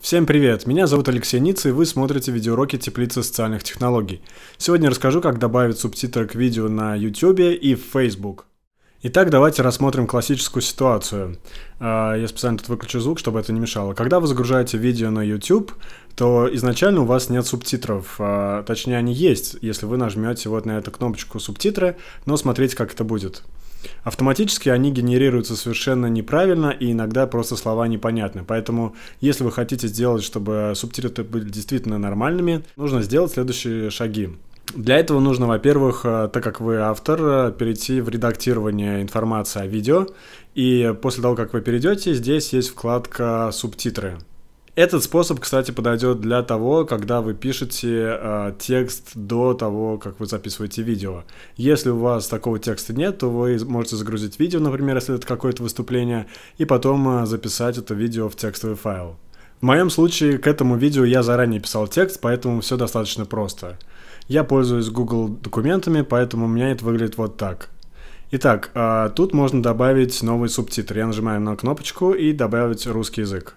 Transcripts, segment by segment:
Всем привет! Меня зовут Алексей Ниц, и вы смотрите видеоуроки Теплицы социальных технологий. Сегодня расскажу, как добавить субтитры к видео на YouTube и в Facebook. Итак, давайте рассмотрим классическую ситуацию. А, я специально тут выключу звук, чтобы это не мешало. Когда вы загружаете видео на YouTube, то изначально у вас нет субтитров. А, точнее, они есть, если вы нажмете вот на эту кнопочку субтитры, но смотрите, как это будет автоматически они генерируются совершенно неправильно и иногда просто слова непонятны. Поэтому, если вы хотите сделать, чтобы субтитры были действительно нормальными, нужно сделать следующие шаги. Для этого нужно, во-первых, э, так как вы автор, э, перейти в редактирование информации о видео. И после того, как вы перейдете, здесь есть вкладка «Субтитры». Этот способ, кстати, подойдет для того, когда вы пишете э, текст до того, как вы записываете видео. Если у вас такого текста нет, то вы можете загрузить видео, например, если это какое-то выступление, и потом э, записать это видео в текстовый файл. В моем случае к этому видео я заранее писал текст, поэтому все достаточно просто. Я пользуюсь Google документами, поэтому у меня это выглядит вот так. Итак, э, тут можно добавить новый субтитр. Я нажимаю на кнопочку и добавить русский язык.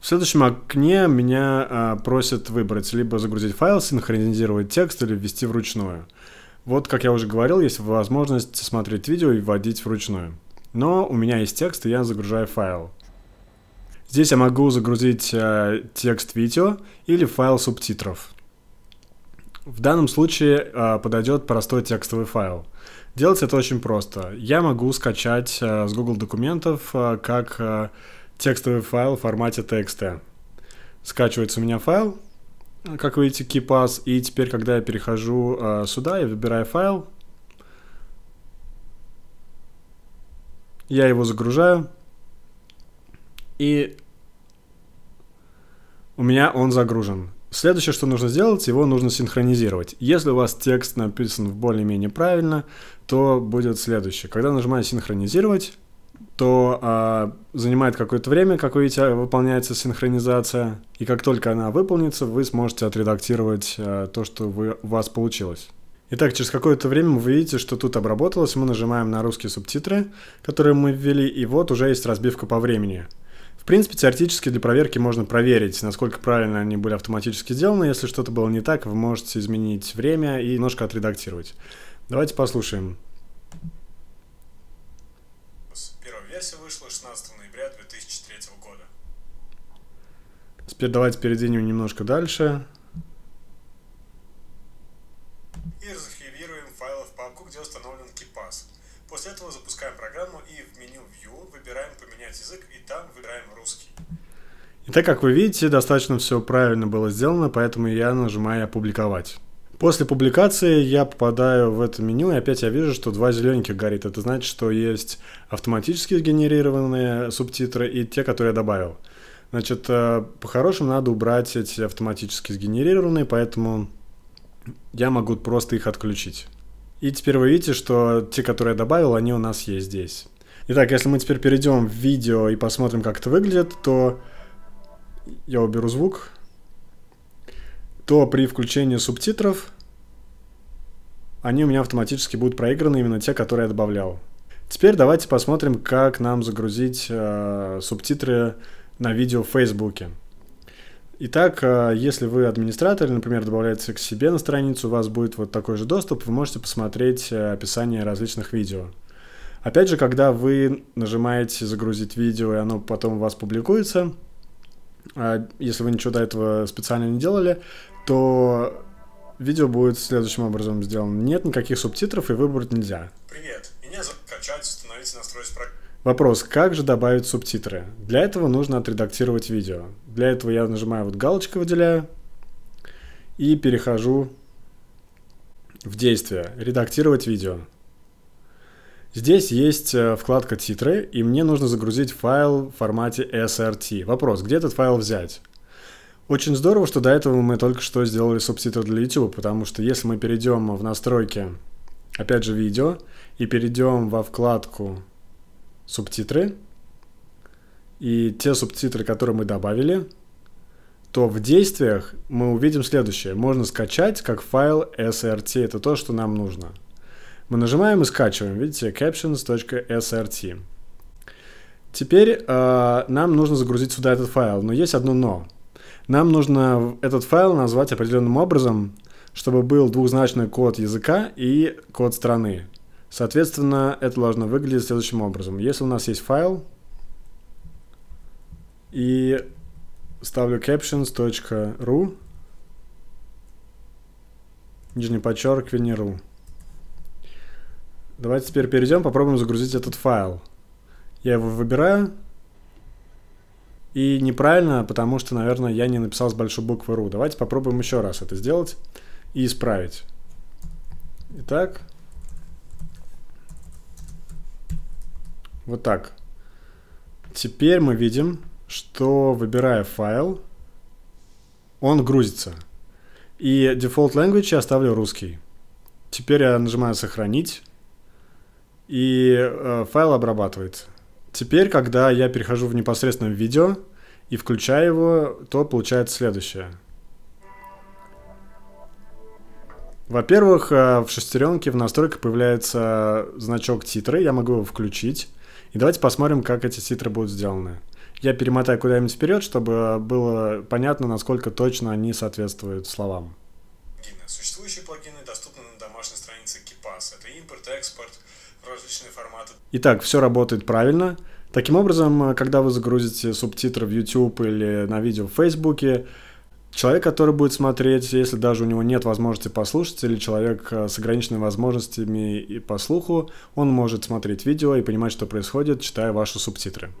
В следующем окне меня а, просят выбрать либо загрузить файл, синхронизировать текст или ввести вручную. Вот, как я уже говорил, есть возможность смотреть видео и вводить вручную. Но у меня есть текст, и я загружаю файл. Здесь я могу загрузить э, текст видео или файл субтитров. В данном случае э, подойдет простой текстовый файл. Делать это очень просто. Я могу скачать э, с Google документов, э, как э, текстовый файл в формате TXT. Скачивается у меня файл, как видите, KeyPass, и теперь, когда я перехожу э, сюда, я выбираю файл, я его загружаю, и у меня он загружен. Следующее, что нужно сделать, его нужно синхронизировать. Если у вас текст написан более-менее правильно, то будет следующее. Когда нажимаю «Синхронизировать», то а, занимает какое-то время, какое у тебя выполняется синхронизация, и как только она выполнится, вы сможете отредактировать а, то, что вы, у вас получилось. Итак, через какое-то время вы видите, что тут обработалось, мы нажимаем на русские субтитры, которые мы ввели, и вот уже есть разбивка по времени. В принципе, теоретически для проверки можно проверить, насколько правильно они были автоматически сделаны. Если что-то было не так, вы можете изменить время и немножко отредактировать. Давайте послушаем. 16 ноября 2003 года. Теперь давайте передвинем немножко дальше. И разархивируем файлы в папку, где установлен KeePass. После этого запускаем программу и в меню View выбираем «Поменять язык» и там выбираем «Русский». И так как вы видите, достаточно все правильно было сделано, поэтому я нажимаю «Опубликовать». После публикации я попадаю в это меню, и опять я вижу, что два зелененьких горит. Это значит, что есть автоматически сгенерированные субтитры и те, которые я добавил. Значит, э, по-хорошему надо убрать эти автоматически сгенерированные, поэтому я могу просто их отключить. И теперь вы видите, что те, которые я добавил, они у нас есть здесь. Итак, если мы теперь перейдем в видео и посмотрим, как это выглядит, то я уберу звук то при включении субтитров они у меня автоматически будут проиграны, именно те, которые я добавлял. Теперь давайте посмотрим, как нам загрузить э, субтитры на видео в Фейсбуке. Итак, э, если вы администратор, например, добавляете к себе на страницу, у вас будет вот такой же доступ, вы можете посмотреть э, описание различных видео. Опять же, когда вы нажимаете «Загрузить видео», и оно потом у вас публикуется, э, если вы ничего до этого специально не делали, то видео будет следующим образом сделано. Нет никаких субтитров и выбрать нельзя. Привет, меня зовут установить и настроить проект. Вопрос, как же добавить субтитры? Для этого нужно отредактировать видео. Для этого я нажимаю вот галочкой выделяю и перехожу в действие «Редактировать видео». Здесь есть э, вкладка «Титры», и мне нужно загрузить файл в формате SRT. Вопрос, где этот файл взять? Очень здорово, что до этого мы только что сделали субтитры для YouTube, потому что если мы перейдем в настройки, опять же, видео, и перейдем во вкладку «Субтитры», и те субтитры, которые мы добавили, то в действиях мы увидим следующее. Можно скачать как файл SRT, это то, что нам нужно. Мы нажимаем и скачиваем, видите, captions.srt. Теперь э, нам нужно загрузить сюда этот файл, но есть одно но. Нам нужно этот файл назвать определенным образом, чтобы был двухзначный код языка и код страны. Соответственно, это должно выглядеть следующим образом. Если у нас есть файл, и ставлю captions.ru, нижний подчеркивание .ru. Давайте теперь перейдем, попробуем загрузить этот файл. Я его выбираю, и неправильно, потому что, наверное, я не написал с большой буквы RU. Давайте попробуем еще раз это сделать и исправить. Итак. Вот так. Теперь мы видим, что выбирая файл, он грузится. И default language я оставлю русский. Теперь я нажимаю сохранить, и э, файл обрабатывается. Теперь, когда я перехожу в непосредственном видео и включаю его, то получается следующее. Во-первых, э, в шестеренке в настройках появляется значок титры, я могу его включить. И давайте посмотрим, как эти титры будут сделаны. Я перемотаю куда-нибудь вперед, чтобы было понятно, насколько точно они соответствуют словам. Существующий плагин пас. Это импорт, экспорт, различные форматы. Итак, все работает правильно. Таким образом, э, когда вы загрузите субтитры в YouTube или на видео в Facebook, человек, который будет смотреть, если даже у него нет возможности послушать, или человек э, с ограниченными возможностями и по слуху, он может смотреть видео и понимать, что происходит, читая ваши субтитры.